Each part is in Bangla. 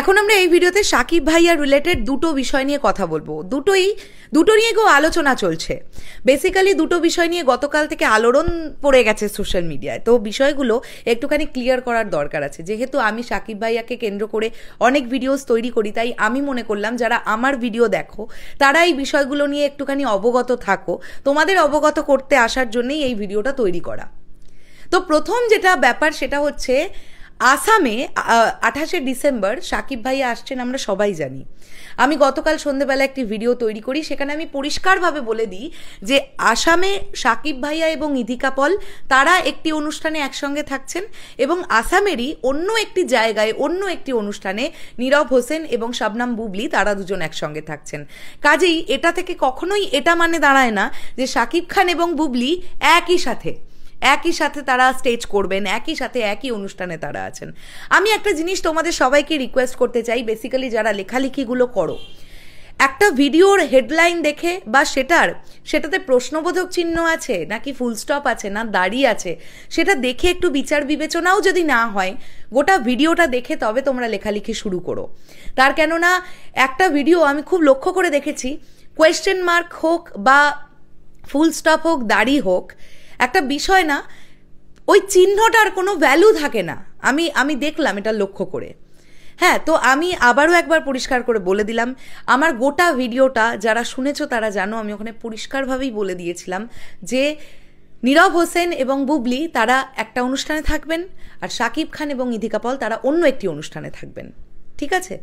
এখন আমরা এই ভিডিওতে সাকিব ভাইয়া রিলেটেড দুটো বিষয় নিয়ে কথা বলবো দুটোই দুটো নিয়ে কেউ আলোচনা চলছে বেসিক্যালি দুটো বিষয় নিয়ে গতকাল থেকে আলোড়ন পড়ে গেছে সোশ্যাল মিডিয়ায় তো বিষয়গুলো একটুখানি ক্লিয়ার করার দরকার আছে যেহেতু আমি সাকিব ভাইয়াকে কেন্দ্র করে অনেক ভিডিওস তৈরি করি তাই আমি মনে করলাম যারা আমার ভিডিও দেখো তারা এই বিষয়গুলো নিয়ে একটুখানি অবগত থাকো তোমাদের অবগত করতে আসার জন্যই এই ভিডিওটা তৈরি করা তো প্রথম যেটা ব্যাপার সেটা হচ্ছে আসামে আঠাশে ডিসেম্বর সাকিব ভাই আসছেন আমরা সবাই জানি আমি গতকাল সন্ধেবেলা একটি ভিডিও তৈরি করি সেখানে আমি পরিষ্কারভাবে বলে দিই যে আসামে সাকিব ভাইয়া এবং ইধিকা পল তারা একটি অনুষ্ঠানে একসঙ্গে থাকছেন এবং আসামেরই অন্য একটি জায়গায় অন্য একটি অনুষ্ঠানে নীরব হোসেন এবং শাবনাম বুবলি তারা দুজন একসঙ্গে থাকছেন কাজেই এটা থেকে কখনোই এটা মানে দাঁড়ায় না যে সাকিব খান এবং বুবলি একই সাথে একই সাথে তারা স্টেজ করবেন একই সাথে একই অনুষ্ঠানে তারা আছেন আমি একটা জিনিস তোমাদের সবাইকে রিকোয়েস্ট করতে চাই বেসিক্যালি যারা লেখালেখিগুলো করো একটা ভিডিওর হেডলাইন দেখে বা সেটার সেটাতে প্রশ্নবোধক চিহ্ন আছে নাকি ফুলস্টপ আছে না দাড়ি আছে সেটা দেখে একটু বিচার বিবেচনাও যদি না হয় গোটা ভিডিওটা দেখে তবে তোমরা লেখালেখি শুরু করো তার কেননা একটা ভিডিও আমি খুব লক্ষ্য করে দেখেছি কোয়েশ্চেন মার্ক হোক বা ফুল স্টপ হোক দাড়ি হোক একটা বিষয় না ওই চিহ্নটার কোনো ভ্যালু থাকে না আমি আমি দেখলাম এটা লক্ষ্য করে হ্যাঁ তো আমি আবারও একবার পরিষ্কার করে বলে দিলাম আমার গোটা ভিডিওটা যারা শুনেছ তারা জানো আমি ওখানে পরিষ্কারভাবেই বলে দিয়েছিলাম যে নীরব হোসেন এবং বুবলি তারা একটা অনুষ্ঠানে থাকবেন আর শাকিব খান এবং ইধিকা পল তারা অন্য একটি অনুষ্ঠানে থাকবেন ঠিক আছে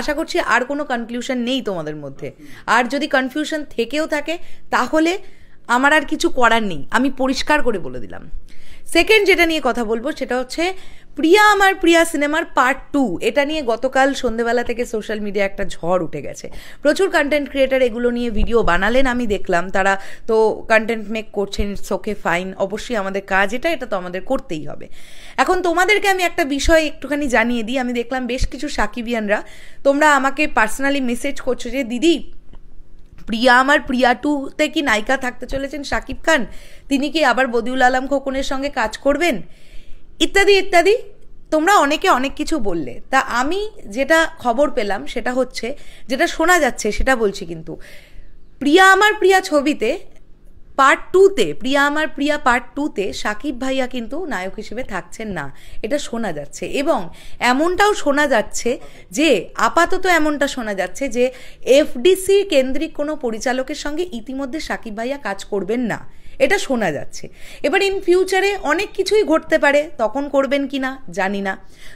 আশা করছি আর কোনো কনফিউশন নেই তোমাদের মধ্যে আর যদি কনফিউশন থেকেও থাকে তাহলে আমার আর কিছু করার নেই আমি পরিষ্কার করে বলে দিলাম সেকেন্ড যেটা নিয়ে কথা বলবো সেটা হচ্ছে প্রিয়া আমার প্রিয়া সিনেমার পার্ট টু এটা নিয়ে গতকাল সন্ধেবেলা থেকে সোশ্যাল মিডিয়া একটা ঝড় উঠে গেছে প্রচুর কন্টেন্ট ক্রিয়েটার এগুলো নিয়ে ভিডিও বানালেন আমি দেখলাম তারা তো কন্টেন্ট মেক করছেন সোকে ফাইন অবশ্যই আমাদের কাজ এটা এটা তো আমাদের করতেই হবে এখন তোমাদেরকে আমি একটা বিষয় একটুখানি জানিয়ে দিই আমি দেখলাম বেশ কিছু সাকিবিয়ানরা তোমরা আমাকে পার্সোনালি মেসেজ করছো যে দিদি প্রিয়া আমার প্রিয়া টুতে কি নায়িকা থাকতে চলেছেন শাকিব খান তিনি কি আবার বদিউল আলম খোকনের সঙ্গে কাজ করবেন ইত্যাদি ইত্যাদি তোমরা অনেকে অনেক কিছু বললে তা আমি যেটা খবর পেলাম সেটা হচ্ছে যেটা শোনা যাচ্ছে সেটা বলছি কিন্তু প্রিয়া আমার প্রিয়া ছবিতে পার্ট টুতে প্রিয়া আমার প্রিয়া পার্ট টুতে সাকিব ভাইয়া কিন্তু নায়ক হিসেবে থাকছেন না এটা শোনা যাচ্ছে এবং এমনটাও শোনা যাচ্ছে যে আপাতত এমনটা শোনা যাচ্ছে যে এফডিসি কেন্দ্রিক কোনো পরিচালকের সঙ্গে ইতিমধ্যে সাকিব ভাইয়া কাজ করবেন না এটা শোনা যাচ্ছে এবার ইন ফিউচারে অনেক কিছুই ঘটতে পারে তখন করবেন কি না জানি না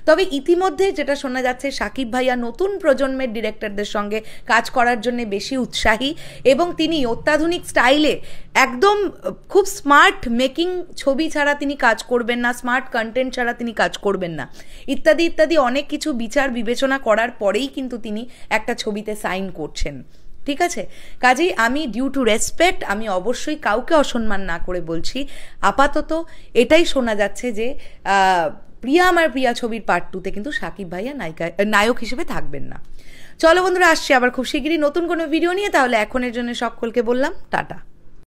তবে ইতিমধ্যে যেটা শোনা যাচ্ছে সাকিব ভাইয়া নতুন প্রজন্মের ডিরেক্টরদের সঙ্গে কাজ করার জন্য বেশি উৎসাহী এবং তিনি অত্যাধুনিক স্টাইলে একদম খুব স্মার্ট মেকিং ছবি ছাড়া তিনি কাজ করবেন না স্মার্ট কন্টেন্ট ছাড়া তিনি কাজ করবেন না ইত্যাদি ইত্যাদি অনেক কিছু বিচার বিবেচনা করার পরেই কিন্তু তিনি একটা ছবিতে সাইন করছেন ঠিক আছে কাজেই আমি ডিউ টু রেসপেক্ট আমি অবশ্যই কাউকে অসম্মান না করে বলছি আপাতত এটাই শোনা যাচ্ছে যে প্রিয়া আমার প্রিয়া ছবির পার্ট টুতে কিন্তু সাকিব ভাইয়া নায়িকা নায়ক হিসেবে থাকবেন না চলো বন্ধুরা আসছি আবার খুব শিগগিরই নতুন কোনো ভিডিও নিয়ে তাহলে এখনের জন্য সকলকে বললাম টাটা